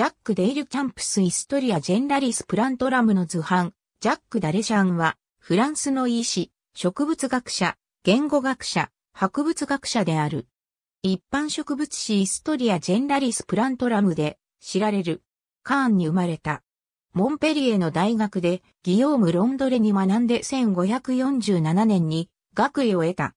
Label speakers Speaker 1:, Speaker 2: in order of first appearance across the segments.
Speaker 1: ジャック・デイル・キャンプス・イストリア・ジェンラリス・プラントラムの図版、
Speaker 2: ジャック・ダレシャンは、フランスの医師、植物学者、言語学者、博物学者である。一般植物史イストリア・ジェンラリス・プラントラムで知られる。カーンに生まれた。モンペリエの大学でギヨーム・ロンドレに学んで1547年に学位を得た。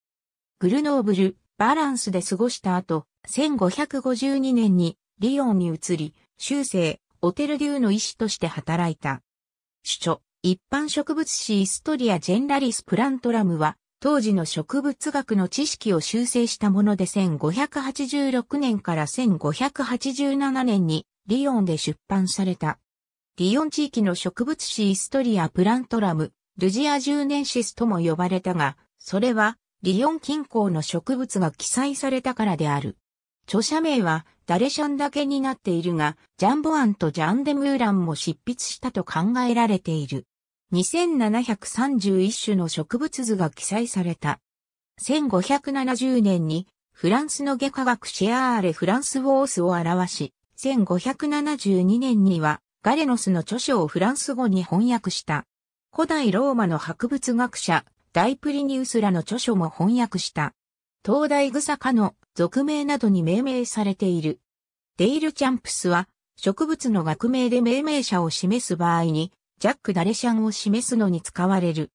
Speaker 2: グルノーブル、バランスで過ごした後、1552年にリオンに移り、修正、オテル流の医師として働いた。主著、一般植物誌イストリア・ジェンラリス・プラントラムは、当時の植物学の知識を修正したもので1586年から1587年にリヨンで出版された。リヨン地域の植物誌イストリア・プラントラム、ルジア・ジューネンシスとも呼ばれたが、それはリヨン近郊の植物が記載されたからである。著者名はダレシャンだけになっているが、ジャンボアンとジャンデムーランも執筆したと考えられている。2731種の植物図が記載された。1570年にフランスの外科学シェアーレ・フランス・ウォースを表し、1572年にはガレノスの著書をフランス語に翻訳した。古代ローマの博物学者、ダイプリニウスらの著書も翻訳した。東大草科の俗名などに命名されている。デイル・チャンプスは、植物の学名で命名者を示す場合に、ジャック・ダレシャンを
Speaker 1: 示すのに使われる。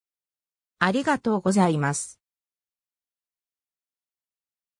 Speaker 1: ありがとうございます。